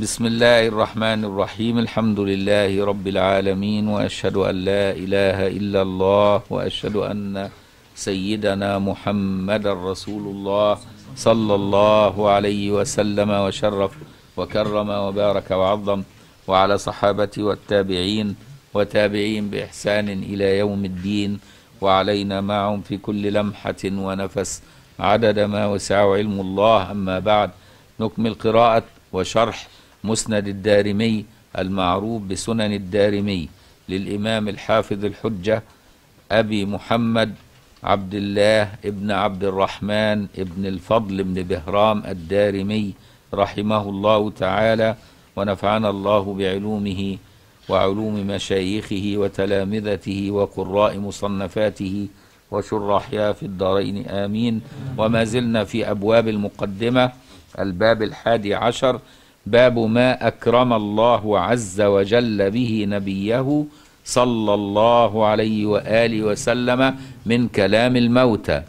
بسم الله الرحمن الرحيم الحمد لله رب العالمين وأشهد أن لا إله إلا الله وأشهد أن سيدنا محمد رسول الله صلى الله عليه وسلم وشرف وكرم وبارك وعظم وعلى صحابته والتابعين وتابعين بإحسان إلى يوم الدين وعلينا معهم في كل لمحة ونفس عدد ما وسعه علم الله أما بعد نكمل قراءة وشرح مسند الدارمي المعروف بسنن الدارمي للإمام الحافظ الحجة أبي محمد عبد الله ابن عبد الرحمن ابن الفضل بن بهرام الدارمي رحمه الله تعالى ونفعنا الله بعلومه وعلوم مشايخه وتلامذته وقراء مصنفاته وشراحها في الدارين آمين وما زلنا في أبواب المقدمة الباب الحادي عشر باب ما أكرم الله عز وجل به نبيه صلى الله عليه وآله وسلم من كلام الموتى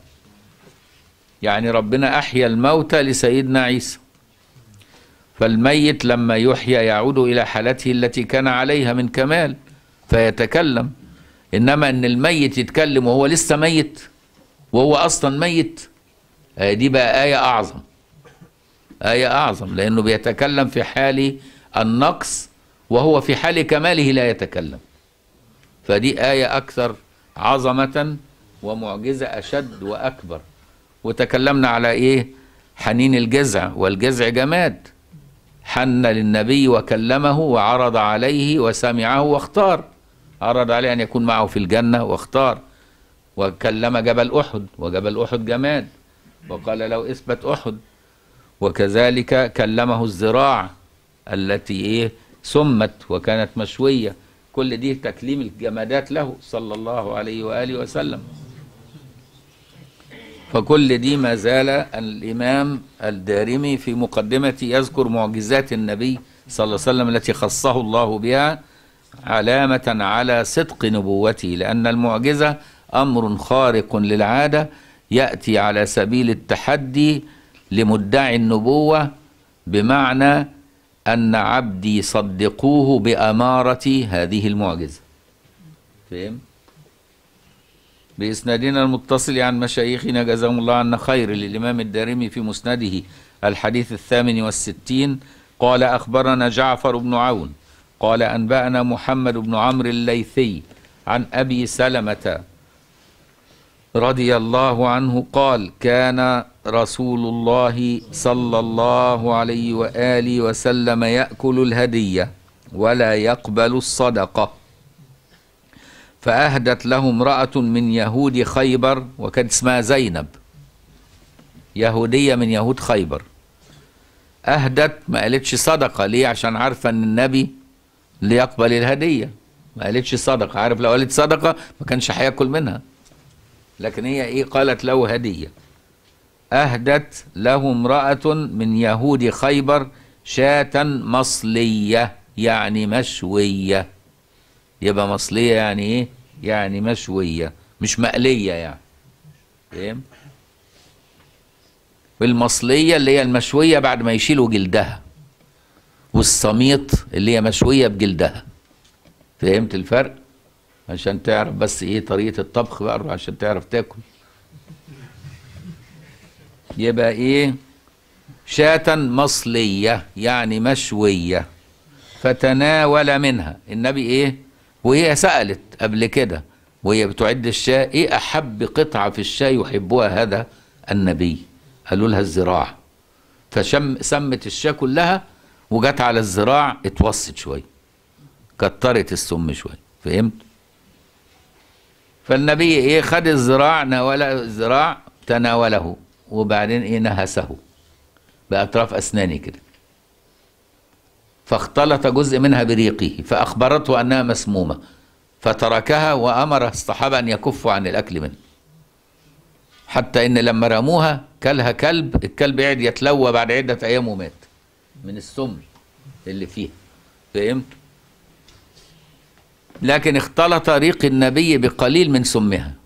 يعني ربنا أحيا الموتى لسيدنا عيسى فالميت لما يحيى يعود إلى حالته التي كان عليها من كمال فيتكلم إنما أن الميت يتكلم وهو لسه ميت وهو أصلا ميت دي بقى آية أعظم آية أعظم لأنه بيتكلم في حال النقص وهو في حال كماله لا يتكلم فدي آية أكثر عظمة ومعجزة أشد وأكبر وتكلمنا على إيه حنين الجزع والجزع جماد حن للنبي وكلمه وعرض عليه وسمعه واختار عرض عليه أن يكون معه في الجنة واختار وكلم جبل أحد وجبل أحد جماد وقال له اثبت أحد وكذلك كلمه الزراع التي إيه سمت وكانت مشوية كل دي تكليم الجمادات له صلى الله عليه وآله وسلم فكل دي ما زال الإمام الدارمي في مقدمته يذكر معجزات النبي صلى الله عليه وسلم التي خصه الله بها علامة على صدق نبوته لأن المعجزة أمر خارق للعادة يأتي على سبيل التحدي لمدعي النبوة بمعنى أن عبدي صدقوه بأمارة هذه المعجزة فهم؟ بإسنادنا المتصل عن مشايخنا جزاهم الله عنا خير للإمام الدارمي في مسنده الحديث الثامن والستين قال أخبرنا جعفر بن عون قال أنبأنا محمد بن عمرو الليثي عن أبي سلمة رضي الله عنه قال كان رسول الله صلى الله عليه وآله وسلم يأكل الهدية ولا يقبل الصدقة فأهدت له امرأة من يهود خيبر وكانت اسمها زينب يهودية من يهود خيبر أهدت ما قالتش صدقة ليه عشان عارفة أن النبي ليقبل الهدية ما قالتش صدقة عارف لو قالت صدقة ما كانش هياكل منها لكن هي إيه قالت له هدية أهدت له امرأة من يهود خيبر شاة مصلية يعني مشوية يبقى مصلية يعني إيه؟ يعني مشوية مش مقلية يعني فاهم؟ المصلية اللي هي المشوية بعد ما يشيلوا جلدها والصميط اللي هي مشوية بجلدها فهمت الفرق؟ عشان تعرف بس ايه طريقة الطبخ بقى عشان تعرف تاكل يبقى ايه شاة مصلية يعني مشوية فتناول منها النبي ايه وهي سألت قبل كده وهي بتعد الشاة ايه احب قطعة في الشاة يحبها هذا النبي قالوا لها الزراع فشم سمت الشاة كلها وجت على الزراع اتوسط شوية كترت السم شوية فهمت فالنبي ايه خد الزراع ناول الزراع تناوله وبعدين ايه نهسه باطراف اسناني كده فاختلط جزء منها بريقه فاخبرته انها مسمومه فتركها وامر الصحابه ان يكفوا عن الاكل منه حتى ان لما رموها كلها كلب الكلب قعد يتلوى بعد عده ايام ومات من السم اللي فيها فهمت لكن اختلط ريق النبي بقليل من سمها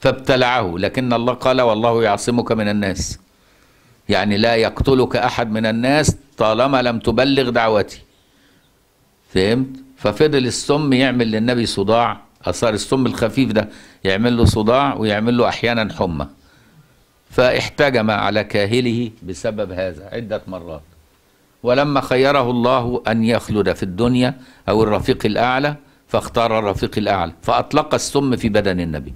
فابتلعه لكن الله قال والله يعصمك من الناس يعني لا يقتلك أحد من الناس طالما لم تبلغ دعوتي فهمت ففضل السم يعمل للنبي صداع أثار السم الخفيف ده يعمل له صداع ويعمل له أحيانا حمى فاحتجم على كاهله بسبب هذا عدة مرات ولما خيره الله أن يخلد في الدنيا أو الرفيق الأعلى فاختار الرفيق الأعلى فأطلق السم في بدن النبي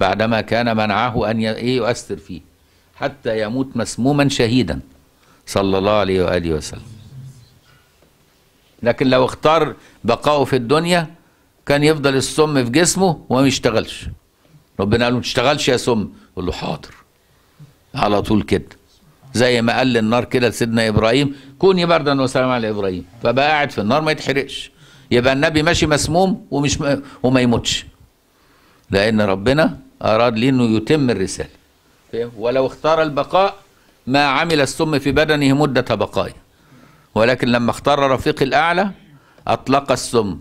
بعدما كان منعه أن إيه، يؤثر فيه حتى يموت مسموما شهيدا صلى الله عليه وآله وسلم لكن لو اختار بقاؤه في الدنيا كان يفضل السم في جسمه وما يشتغلش ربنا قال له ما تشتغلش يا سم يقول له حاضر على طول كده زي ما قال النار كده لسيدنا ابراهيم كوني بردا وسلاما على ابراهيم فبقى قاعد في النار ما يتحرقش يبقى النبي ماشي مسموم ومش وما يموتش لان ربنا أراد لي أنه يتم الرسالة ولو اختار البقاء ما عمل السم في بدنه مدة بقائه ولكن لما اختار رفيق الأعلى أطلق السم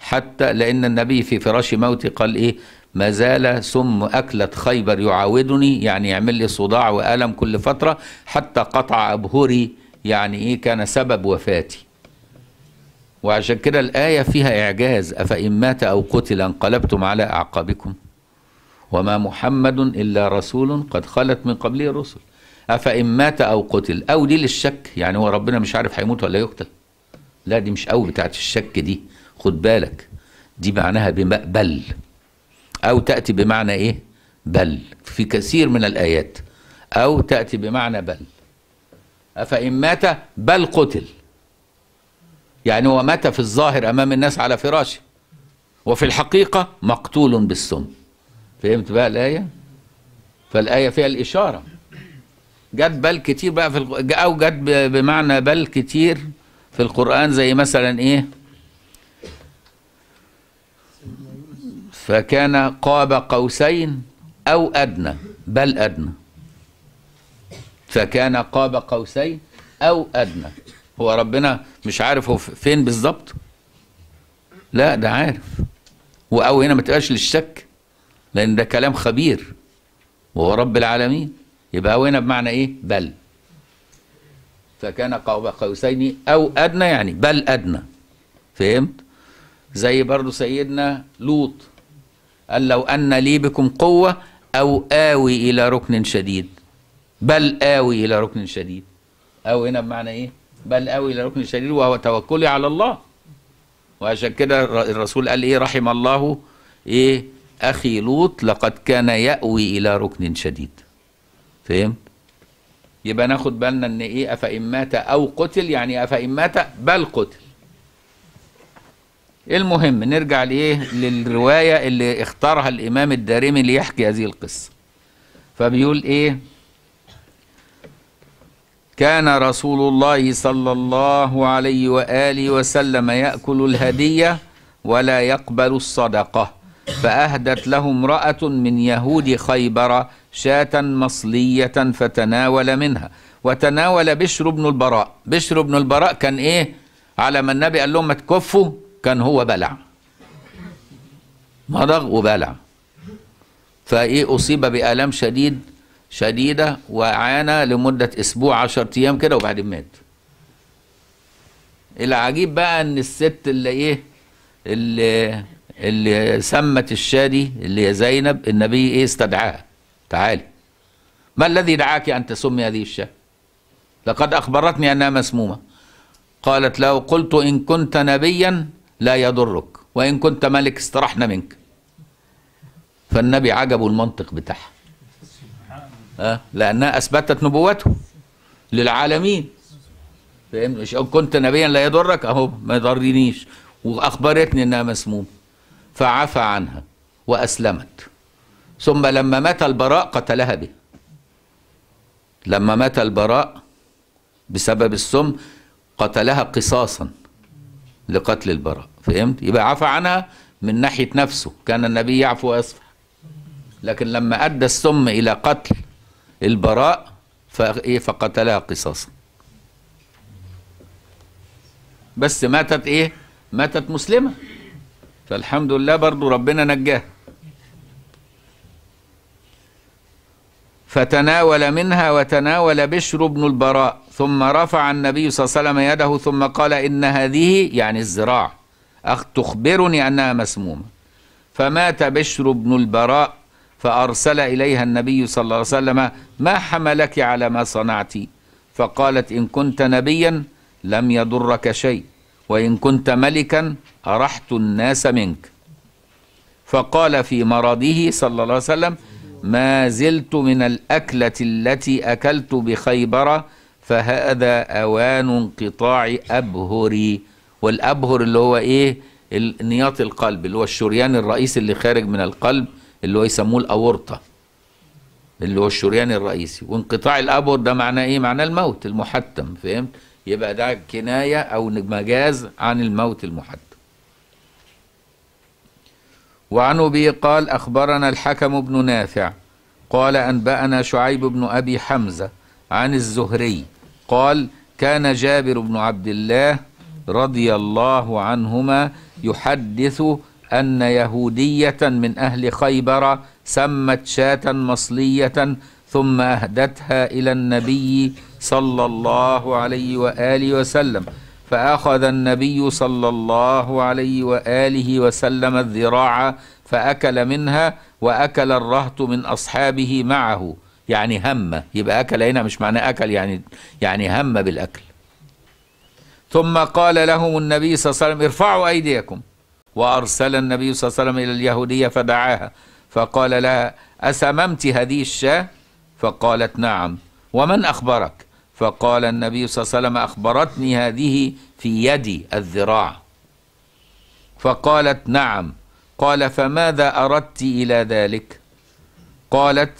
حتى لأن النبي في فراش موته قال إيه ما زال سم أكلة خيبر يعاودني يعني يعمل لي صداع وألم كل فترة حتى قطع أبهري يعني إيه كان سبب وفاتي وعشان كده الآية فيها إعجاز أفإن مات أو قتل انقلبتم على أعقابكم وما محمد إلا رسول قد خلت من قبله الرسل أفإن مات أو قتل أو دي للشك يعني هو ربنا مش عارف هيموت ولا يقتل لا دي مش أو بتاعت الشك دي خد بالك دي معناها بل أو تأتي بمعنى إيه بل في كثير من الآيات أو تأتي بمعنى بل أفإن مات بل قتل يعني هو مات في الظاهر أمام الناس على فراشه وفي الحقيقة مقتول بالسم فهمت بقى الآية فالآية فيها الإشارة جت بل كتير بقى في أو جت بمعنى بل كتير في القرآن زي مثلا إيه فكان قاب قوسين أو أدنى بل أدنى فكان قاب قوسين أو أدنى هو ربنا مش عارف هو فين بالظبط لا ده عارف وأو هنا ما تبقاش للشك لأن ده كلام خبير وهو رب العالمين يبقى هنا بمعنى إيه بل فكان قوسين أو أدنى يعني بل أدنى فهمت زي برضو سيدنا لوط قال لو أن لي بكم قوة أو آوي إلى ركن شديد بل آوي إلى ركن شديد أو هنا بمعنى إيه بل آوي إلى ركن شديد وهو توكلي على الله وعشان كده الرسول قال إيه رحم الله إيه أخي لوط لقد كان يأوي إلى ركن شديد فهم؟ يبقى ناخد بالنا ان ايه افإن مات او قتل يعني افإن مات بل قتل المهم نرجع لايه للروايه اللي اختارها الامام الدارمي ليحكي هذه القصه فبيقول ايه كان رسول الله صلى الله عليه واله وسلم ياكل الهديه ولا يقبل الصدقه فأهدت له امرأة من يهود خيبر شاة مصلية فتناول منها وتناول بشر بن البراء بشر بن البراء كان إيه على ما النبي قال لهم ما تكفوا كان هو بلع مضغ وبلع فإيه أصيب بآلام شديد شديدة وعانى لمدة أسبوع عشر أيام كده وبعدين مات العجيب بقى ان الست اللي ايه اللي اللي سمت الشادي اللي هي زينب النبي ايه استدعاها تعالي ما الذي دعاك ان تسمي هذه الشاه لقد اخبرتني انها مسمومه قالت له قلت ان كنت نبيا لا يضرك وان كنت ملك استرحنا منك فالنبي عجبه المنطق بتاعها أه؟ لانها اثبتت نبوته للعالمين فاهم كنت نبيا لا يضرك اهو ما يضرنيش واخبرتني انها مسمومه فعفى عنها وأسلمت ثم لما مات البراء قتلها به لما مات البراء بسبب السم قتلها قصاصا لقتل البراء فهمت يبقى عفى عنها من ناحية نفسه كان النبي يعفو ويصفح لكن لما أدى السم إلى قتل البراء إيه، فقتلها قصاصا بس ماتت إيه ماتت مسلمة فالحمد لله برضو ربنا نجاه فتناول منها وتناول بشر بن البراء ثم رفع النبي صلى الله عليه وسلم يده ثم قال إن هذه يعني الزراع أخ تخبرني أنها مسمومة فمات بشر بن البراء فأرسل إليها النبي صلى الله عليه وسلم ما حملك على ما صنعت فقالت إن كنت نبيا لم يضرك شيء وإن كنت ملكا أرحت الناس منك فقال في مرضه صلى الله عليه وسلم ما زلت من الأكلة التي أكلت بخيبر فهذا أوان انقطاع أبهري والأبهر اللي هو إيه نياط القلب اللي هو الشريان الرئيسي اللي خارج من القلب اللي هو يسموه الأورطة اللي هو الشريان الرئيسي وانقطاع الأبهر ده معناه إيه معناه الموت المحتم فهمت يبقى ده كناية أو مجاز عن الموت المحدد وعن أبي قال أخبرنا الحكم بن نافع قال أنبأنا شعيب بن أبي حمزة عن الزهري قال كان جابر بن عبد الله رضي الله عنهما يحدث أن يهودية من أهل خيبر سمت شاة مصلية ثم أهدتها إلى النبي صلى الله عليه وآله وسلم فأخذ النبي صلى الله عليه وآله وسلم الذراع فأكل منها وأكل الرهط من أصحابه معه يعني هم يبقى أكل هنا مش معناه أكل يعني يعني هم بالأكل ثم قال لهم النبي صلى الله عليه وسلم ارفعوا أيديكم وأرسل النبي صلى الله عليه وسلم إلى اليهودية فدعاها فقال لها أسممت هذه الشاة فقالت نعم ومن أخبرك فقال النبي صلى الله عليه وسلم أخبرتني هذه في يدي الذراع فقالت نعم قال فماذا أردت إلى ذلك قالت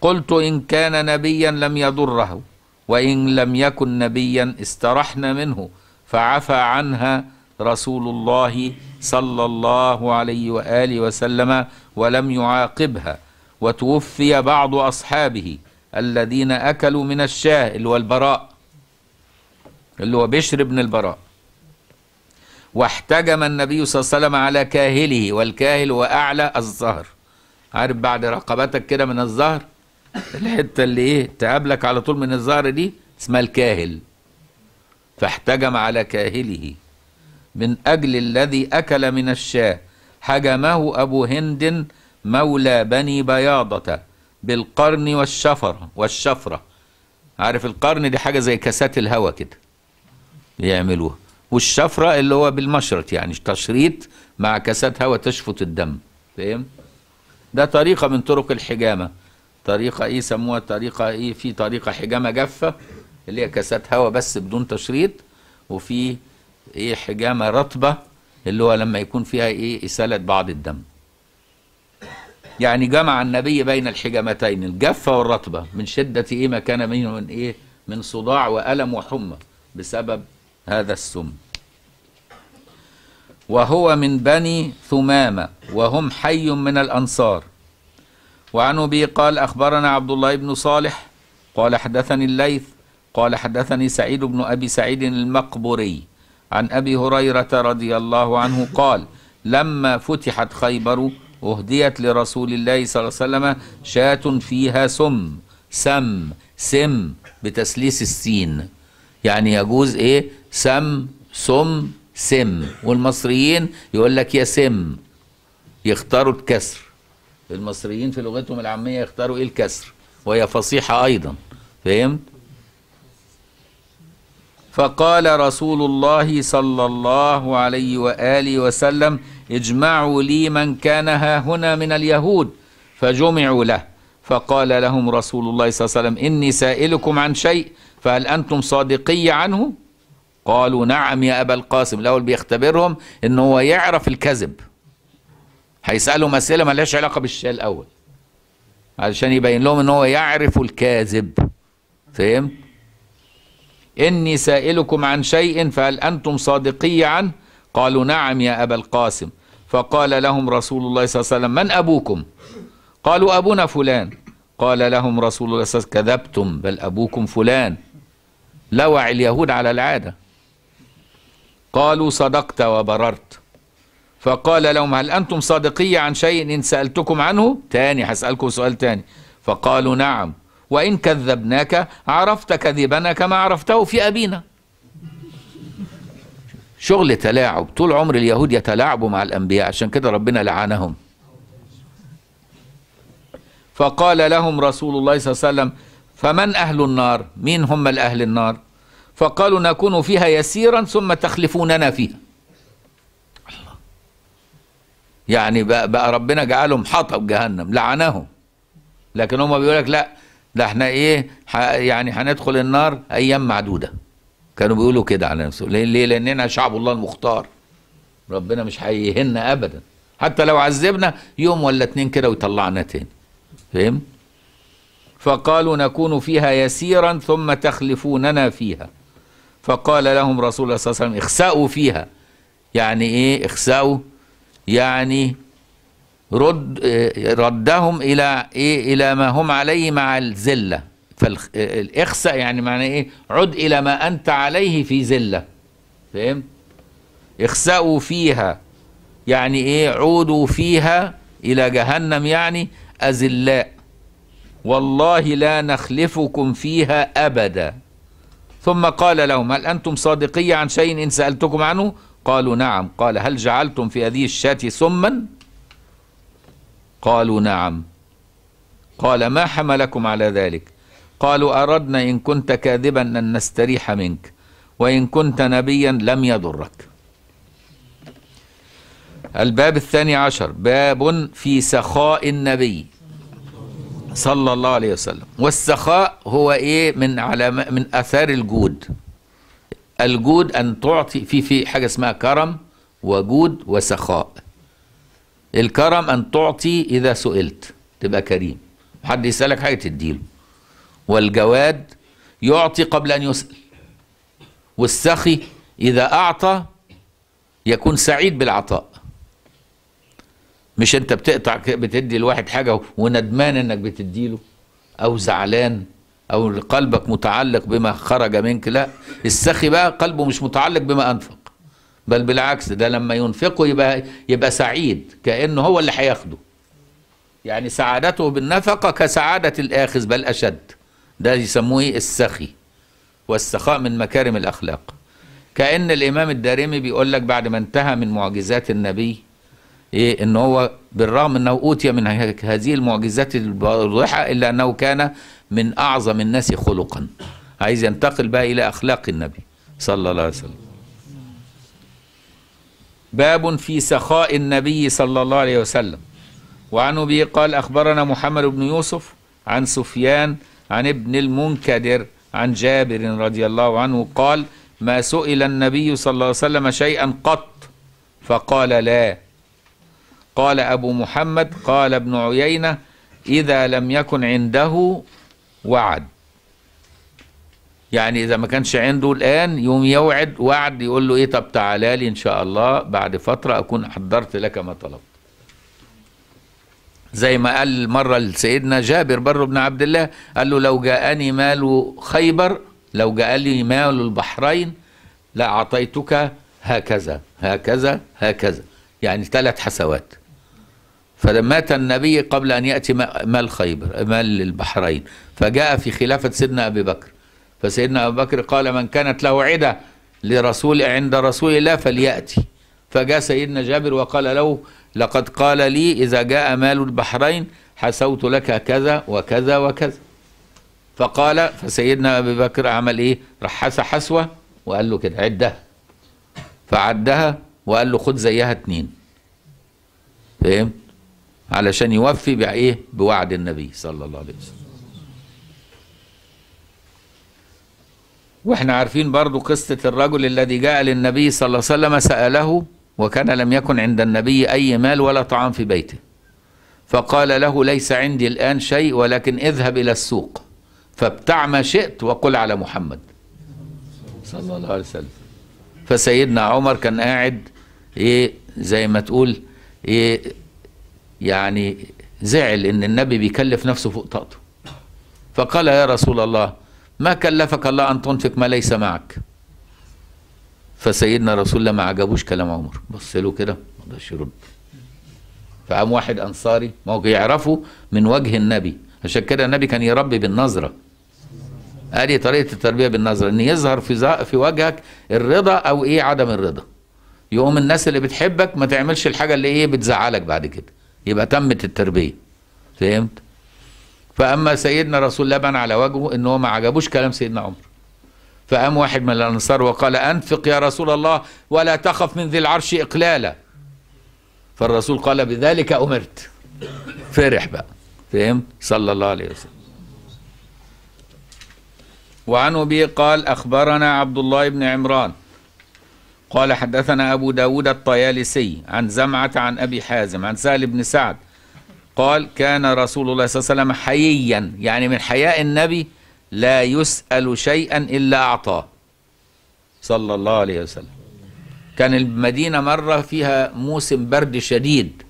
قلت إن كان نبيا لم يضره وإن لم يكن نبيا استرحنا منه فعفى عنها رسول الله صلى الله عليه وآله وسلم ولم يعاقبها وتوفي بعض أصحابه الذين أكلوا من الشاه اللي هو البراء اللي هو بشر بن البراء واحتجم النبي صلى الله عليه وسلم على كاهله والكاهل هو أعلى الظهر عارف بعد رقبتك كده من الظهر الحتة اللي ايه تقابلك على طول من الظهر دي اسمها الكاهل فاحتجم على كاهله من أجل الذي أكل من الشاه حجمه أبو هند مولى بني بياضة بالقرن والشفرة والشفرة عارف القرن دي حاجة زي كاسات الهواء كده يعملوها والشفرة اللي هو بالمشرط يعني تشريط مع كاسات هواء تشفط الدم فاهم ده طريقة من طرق الحجامة طريقة ايه سموها طريقة ايه في طريقة حجامة جافة اللي هي كاسات هواء بس بدون تشريط وفي ايه حجامة رطبة اللي هو لما يكون فيها ايه إسالة بعض الدم يعني جمع النبي بين الحجامتين الجافة والرطبة من شدة إيه ما كان منه من إيه من صداع وألم وحمى بسبب هذا السم وهو من بني ثمامة وهم حي من الأنصار وعن أبي قال أخبرنا عبد الله بن صالح قال حدثني الليث قال حدثني سعيد بن أبي سعيد المقبري عن أبي هريرة رضي الله عنه قال لما فتحت خيبر أهديت لرسول الله صلى الله عليه وسلم شاة فيها سم سم سم بتسليس السين يعني يجوز إيه سم سم سم والمصريين يقول لك يا سم يختاروا الكسر المصريين في لغتهم العامية يختاروا إيه الكسر وهي فصيحة أيضا فهمت فقال رسول الله صلى الله عليه وآله وسلم اجمعوا لي من كان ها هنا من اليهود فجمعوا له فقال لهم رسول الله صلى الله عليه وسلم إني سائلكم عن شيء فهل أنتم صادقي عنه قالوا نعم يا أبا القاسم الأول بيختبرهم إن هو يعرف الكذب هيسألهم أسئلة ما لهاش علاقة بالشيء الأول علشان يبين لهم إن هو يعرف الكاذب فهمت إني سائلكم عن شيء فهل أنتم صادقي عنه قالوا نعم يا أبا القاسم فقال لهم رسول الله صلى الله عليه وسلم من أبوكم قالوا أبونا فلان قال لهم رسول الله صلى الله عليه وسلم كذبتم بل أبوكم فلان لوع اليهود على العادة قالوا صدقت وبررت فقال لهم هل أنتم صادقية عن شيء إن سألتكم عنه تاني هسألكم سؤال تاني فقالوا نعم وإن كذبناك عرفت كذبنا كما عرفته في أبينا شغل تلاعب طول عمر اليهود يتلاعبوا مع الأنبياء عشان كده ربنا لعنهم فقال لهم رسول الله صلى الله عليه وسلم فمن أهل النار مين هم الأهل النار فقالوا نكون فيها يسيرا ثم تخلفوننا فيها الله يعني بقى, بقى ربنا جعلهم حطب جهنم لعنهم لكن هم بيقول لك لا ده احنا ايه يعني هندخل النار ايام معدوده كانوا بيقولوا كده على نفسهم ليه, ليه لاننا شعب الله المختار ربنا مش هيهنا ابدا حتى لو عذبنا يوم ولا اتنين كده ويطلعنا تاني فهم فقالوا نكون فيها يسيرا ثم تخلفوننا فيها فقال لهم رسول الله صلى الله عليه وسلم اخسأوا فيها يعني ايه اخسأوا يعني رد ردهم الى ايه الى ما هم عليه مع الذله فالاخسأ يعني معناه ايه عد الى ما انت عليه في ذله فاهم اخسأوا فيها يعني ايه عودوا فيها الى جهنم يعني ازلاء والله لا نخلفكم فيها ابدا ثم قال لهم هل انتم صادقية عن شيء ان سالتكم عنه قالوا نعم قال هل جعلتم في هذه الشاة سما قالوا نعم قال ما حملكم على ذلك قالوا أردنا إن كنت كاذبا أن نستريح منك وإن كنت نبيا لم يضرك الباب الثاني عشر باب في سخاء النبي صلى الله عليه وسلم والسخاء هو إيه من علامة من أثار الجود الجود أن تعطي في في حاجة اسمها كرم وجود وسخاء الكرم أن تعطي إذا سئلت تبقى كريم حد يسألك حاجة تديله والجواد يعطي قبل أن يسأل والسخي إذا أعطى يكون سعيد بالعطاء مش انت بتقطع بتدي الواحد حاجة وندمان انك بتديله او زعلان او قلبك متعلق بما خرج منك لا السخي بقى قلبه مش متعلق بما انفق بل بالعكس ده لما ينفقه يبقى يبقى سعيد كانه هو اللي هياخده يعني سعادته بالنفقه كسعاده الاخذ بل اشد ده يسموه إيه؟ السخي والسخاء من مكارم الأخلاق كأن الإمام الدارمي بيقول لك بعد ما انتهى من معجزات النبي إيه إن هو بالرغم أنه أوتي من هذه المعجزات الواضحة إلا أنه كان من أعظم الناس خلقا عايز ينتقل بقى إلى أخلاق النبي صلى الله عليه وسلم باب في سخاء النبي صلى الله عليه وسلم وعن به قال أخبرنا محمد بن يوسف عن سفيان عن ابن المنكدر عن جابر رضي الله عنه قال ما سئل النبي صلى الله عليه وسلم شيئا قط فقال لا قال أبو محمد قال ابن عيينة إذا لم يكن عنده وعد يعني إذا ما كانش عنده الآن يوم يوعد وعد يقول له إيه طب تعالى لي إن شاء الله بعد فترة أكون حضرت لك ما طلبت زي ما قال مرة لسيدنا جابر بر بن عبد الله قال له لو جاءني مال خيبر لو جاءني مال البحرين لأعطيتك هكذا هكذا هكذا يعني ثلاث حسوات فمات النبي قبل أن يأتي مال خيبر مال البحرين فجاء في خلافة سيدنا أبي بكر فسيدنا أبو بكر قال من كانت له عدة لرسول عند رسول الله فليأتي فجاء سيدنا جابر وقال له لقد قال لي إذا جاء مال البحرين حسوت لك كذا وكذا وكذا فقال فسيدنا أبي بكر عمل إيه رحس حسوة وقال له كده عدها فعدها وقال له خد زيها اتنين فاهم علشان يوفي بإيه بوعد النبي صلى الله عليه وسلم واحنا عارفين برضو قصة الرجل الذي جاء للنبي صلى الله عليه وسلم سأله وكان لم يكن عند النبي أي مال ولا طعام في بيته فقال له ليس عندي الآن شيء ولكن اذهب إلى السوق فابتع ما شئت وقل على محمد صلى الله عليه وسلم فسيدنا عمر كان قاعد ايه زي ما تقول ايه يعني زعل ان النبي بيكلف نفسه فوق طاقته فقال يا رسول الله ما كلفك الله ان تنفق ما ليس معك فسيدنا رسول الله ما عجبوش كلام عمر بص له كده ما قدرش يرد فقام واحد انصاري ما هو يعرفه من وجه النبي عشان كده النبي كان يربي بالنظره ادي طريقه التربيه بالنظره ان يظهر في في وجهك الرضا او ايه عدم الرضا يقوم الناس اللي بتحبك ما تعملش الحاجه اللي ايه بتزعلك بعد كده يبقى تمت التربيه فهمت فاما سيدنا رسول الله بان على وجهه ان هو ما عجبوش كلام سيدنا عمر فقام واحد من الأنصار وقال أنفق يا رسول الله ولا تخف من ذي العرش إقلالا فالرسول قال بذلك أمرت فرح بقى فهم صلى الله عليه وسلم وعن أبي قال أخبرنا عبد الله بن عمران قال حدثنا أبو داود الطيالسي عن زمعة عن أبي حازم عن سهل بن سعد قال كان رسول الله صلى الله عليه وسلم حييا يعني من حياء النبي لا يسأل شيئا إلا أعطاه صلى الله عليه وسلم كان المدينة مرة فيها موسم برد شديد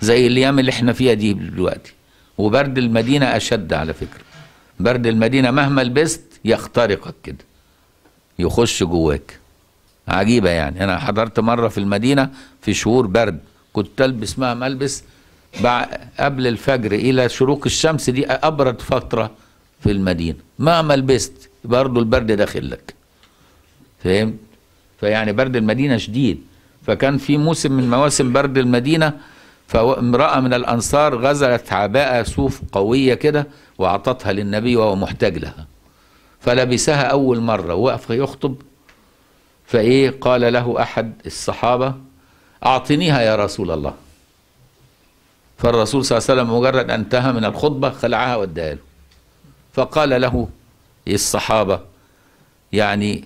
زي الأيام اللي احنا فيها دي دلوقتي وبرد المدينة أشد على فكرة برد المدينة مهما لبست يخترقك كده يخش جواك عجيبة يعني أنا حضرت مرة في المدينة في شهور برد كنت ألبس مهما ألبس قبل الفجر إلى شروق الشمس دي أبرد فترة في المدينه مهما لبست برضه البرد داخل لك فهمت فيعني برد المدينه شديد فكان في موسم من مواسم برد المدينه فامراه من الانصار غزلت عباءه صوف قويه كده واعطتها للنبي وهو محتاج لها فلبسها اول مره وقف يخطب فايه قال له احد الصحابه اعطنيها يا رسول الله فالرسول صلى الله عليه وسلم مجرد انتهى من الخطبه خلعها واداها له فقال له إيه الصحابة يعني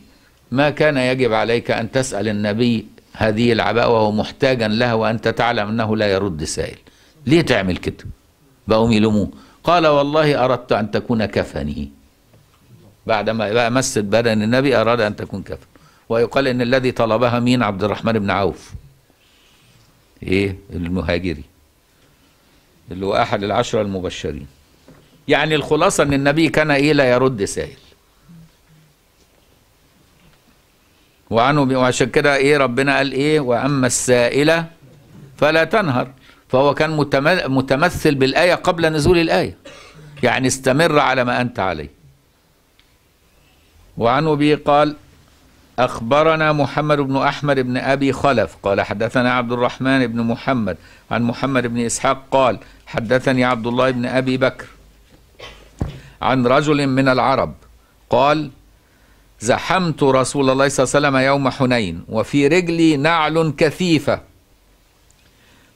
ما كان يجب عليك أن تسأل النبي هذه العباءة وهو محتاجا لها وأنت تعلم أنه لا يرد سائل ليه تعمل كده بقوم يلوموه قال والله أردت أن تكون كفني بعدما بقى مست بدن النبي أراد أن تكون كفن ويقال إن الذي طلبها مين عبد الرحمن بن عوف إيه المهاجري اللي هو أحد العشرة المبشرين يعني الخلاصة أن النبي كان إيه لا يرد سائل وعنه وعشان كده إيه ربنا قال إيه وأما السائلة فلا تنهر فهو كان متمثل بالآية قبل نزول الآية يعني استمر على ما أنت عليه وعنه به قال أخبرنا محمد بن أحمد بن أبي خلف قال حدثنا عبد الرحمن بن محمد عن محمد بن إسحاق قال حدثني عبد الله بن أبي بكر عن رجل من العرب قال زحمت رسول الله صلى الله عليه وسلم يوم حنين وفي رجلي نعل كثيفة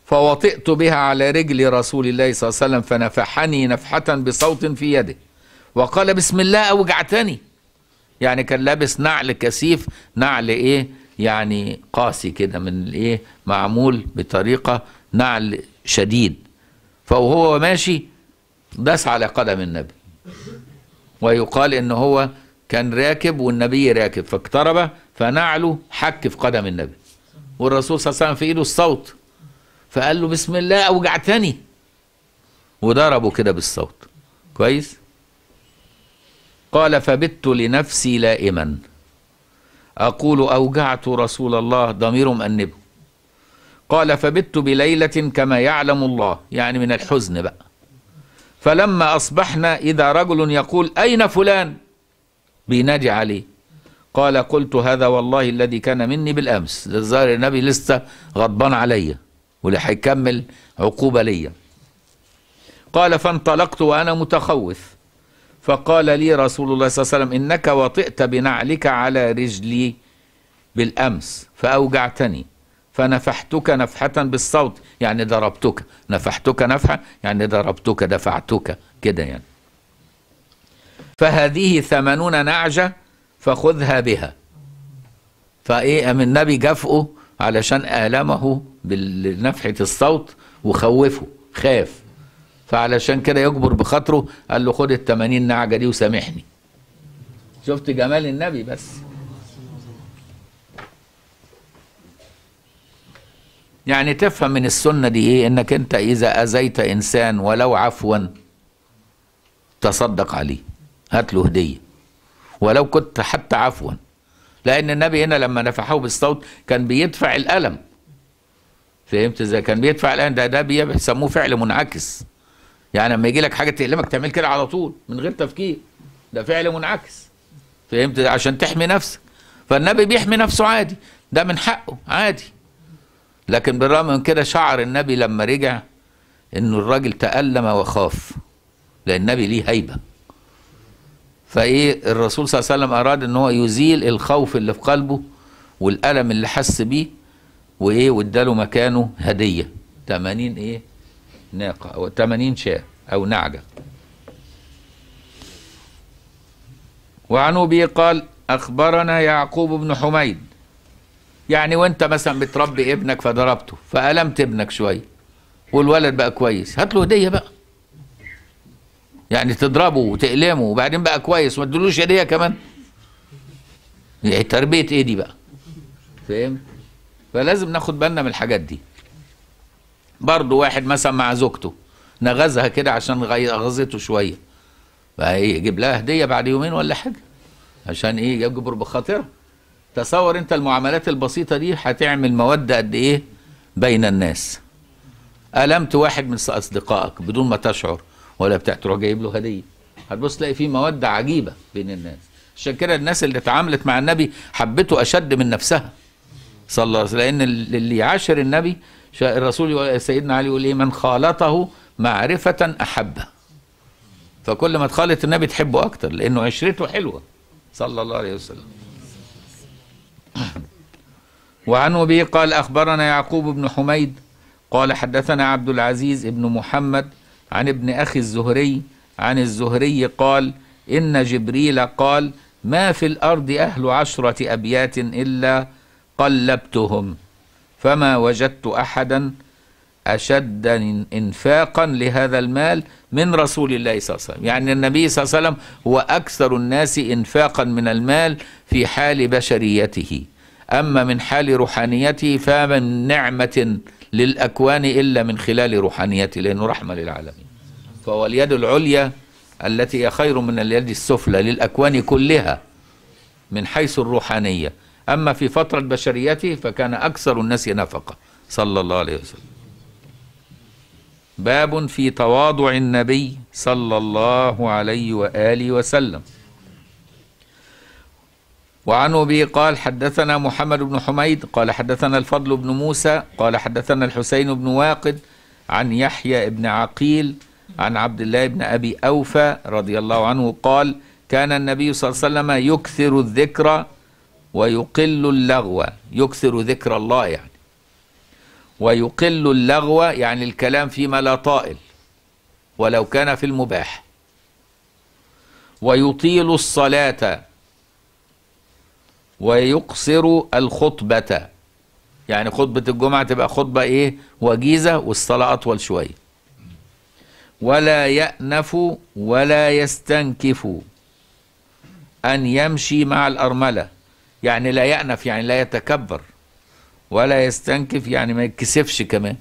فوطئت بها على رجل رسول الله صلى الله عليه وسلم فنفحني نفحة بصوت في يده وقال بسم الله أوجعتني يعني كان لابس نعل كثيف نعل إيه يعني قاسي كده من الإيه معمول بطريقة نعل شديد فهو ماشي داس على قدم النبي ويقال ان هو كان راكب والنبي راكب فاقترب فنعله حك في قدم النبي والرسول صلى الله عليه وسلم في ايده الصوت فقال له بسم الله اوجعتني وضربه كده بالصوت كويس قال فبت لنفسي لائما اقول اوجعت رسول الله ضمير مؤنبه قال فبت بليله كما يعلم الله يعني من الحزن بقى فلما أصبحنا إذا رجل يقول أين فلان بينادي عليه قال قلت هذا والله الذي كان مني بالأمس الظاهر النبي لسه غضبان عليا واللي هيكمل عقوبة ليا قال فانطلقت وأنا متخوف فقال لي رسول الله صلى الله عليه وسلم إنك وطئت بنعلك على رجلي بالأمس فأوجعتني فنفحتك نفحة بالصوت يعني ضربتك نفحتك نفحة يعني ضربتك دفعتك كده يعني فهذه ثمانون نعجة فخذها بها فإيه أم النبي جفقه علشان آلمه بنفحة الصوت وخوفه خاف فعلشان كده يجبر بخاطره قال له خد الثمانين نعجة دي وسامحني شفت جمال النبي بس يعني تفهم من السنة دي إيه إنك أنت إذا أذيت إنسان ولو عفوا تصدق عليه هات له هدية ولو كنت حتى عفوا لأن النبي هنا لما نفحه بالصوت كان بيدفع الألم فهمت إزاي كان بيدفع الألم ده ده بيسموه فعل منعكس يعني لما يجي لك حاجة تقلمك تعمل كده على طول من غير تفكير ده فعل منعكس فهمت عشان تحمي نفسك فالنبي بيحمي نفسه عادي ده من حقه عادي لكن بالرغم من كده شعر النبي لما رجع انه الراجل تألم وخاف لان النبي ليه هيبه فايه الرسول صلى الله عليه وسلم اراد ان هو يزيل الخوف اللي في قلبه والالم اللي حس بيه وايه واداله مكانه هديه 80 ايه ناقه او 80 شاة او نعجه وعن ابي قال اخبرنا يعقوب بن حميد يعني وانت مثلا بتربي ابنك فضربته فألمت ابنك شوية والولد بقى كويس هات له هدية بقى يعني تضربه وتقلمه وبعدين بقى كويس ما تدلوش هدية كمان يعني تربية ايه دي بقى فاهم فلازم ناخد بالنا من الحاجات دي برضه واحد مثلا مع زوجته نغزها كده عشان غزته شويه بقى ايه يجيب لها هديه بعد يومين ولا حاجه عشان ايه يجبر بخاطرها تصور انت المعاملات البسيطة دي هتعمل مودة قد ايه بين الناس ألمت واحد من أصدقائك بدون ما تشعر ولا بتاع تروح جايب له هدية هتبص تلاقي في مودة عجيبة بين الناس عشان كده الناس اللي اتعاملت مع النبي حبته أشد من نفسها صلى الله عليه وسلم لأن اللي يعاشر النبي الرسول سيدنا علي يقول ايه من خالطه معرفة أحبه فكل ما تخالط النبي تحبه أكتر لأنه عشرته حلوة صلى الله عليه وسلم وعن أبي قال أخبرنا يعقوب بن حميد قال حدثنا عبد العزيز بن محمد عن ابن أخي الزهري عن الزهري قال إن جبريل قال ما في الأرض أهل عشرة أبيات إلا قلبتهم فما وجدت أحدا أشد إنفاقا لهذا المال من رسول الله صلى الله عليه وسلم يعني النبي صلى الله عليه وسلم هو أكثر الناس إنفاقا من المال في حال بشريته أما من حال روحانيته فمن نعمة للأكوان إلا من خلال روحانيته لأنه رحمة للعالمين فهو اليد العليا التي هي خير من اليد السفلى للأكوان كلها من حيث الروحانية أما في فترة بشريته فكان أكثر الناس نفقة صلى الله عليه وسلم باب في تواضع النبي صلى الله عليه وآله وسلم وعن أبي قال حدثنا محمد بن حميد قال حدثنا الفضل بن موسى قال حدثنا الحسين بن واقد عن يحيى بن عقيل عن عبد الله بن أبي أوفى رضي الله عنه قال كان النبي صلى الله عليه وسلم يكثر الذكر ويقل اللغو يكثر ذكر الله يعني ويقل اللغو يعني الكلام فيما لا طائل ولو كان في المباح ويطيل الصلاة ويقصر الخطبة يعني خطبة الجمعة تبقى خطبة ايه وجيزة والصلاة أطول شوية ولا يأنف ولا يستنكف أن يمشي مع الأرملة يعني لا يأنف يعني لا يتكبر ولا يستنكف يعني ما يتكسفش كمان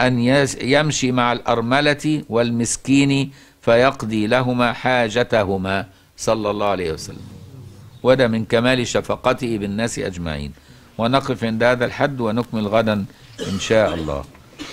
أن يمشي مع الأرملة والمسكين فيقضي لهما حاجتهما صلى الله عليه وسلم وده من كمال شفقته بالناس أجمعين ونقف عند هذا الحد ونكمل غدا إن شاء الله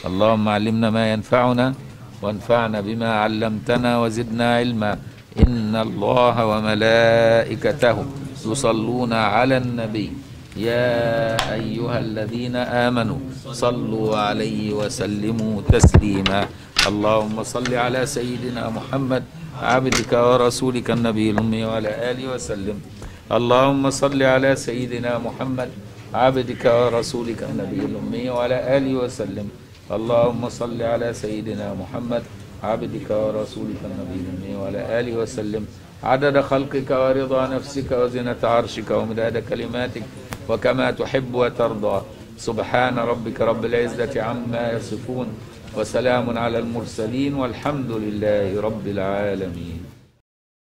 اللهم علمنا ما ينفعنا وانفعنا بما علمتنا وزدنا علما إن الله وملائكته يصلون على النبي يا أيها الذين آمنوا صلوا عليه وسلموا تسليما اللهم صل على سيدنا محمد عبدك ورسولك النبي الأمي وعلى آله وسلم اللهم صل على سيدنا محمد عبدك ورسولك النبي الأمي وعلى آله وسلم اللهم صل على سيدنا محمد عبدك ورسولك النبي الأمي وعلى آله وسلم عدد خلقك ورضا نفسك وزنة عرشك ومداد كلماتك وكما تحب وترضى سبحان ربك رب العزة عما يصفون وسلام على المرسلين والحمد لله رب العالمين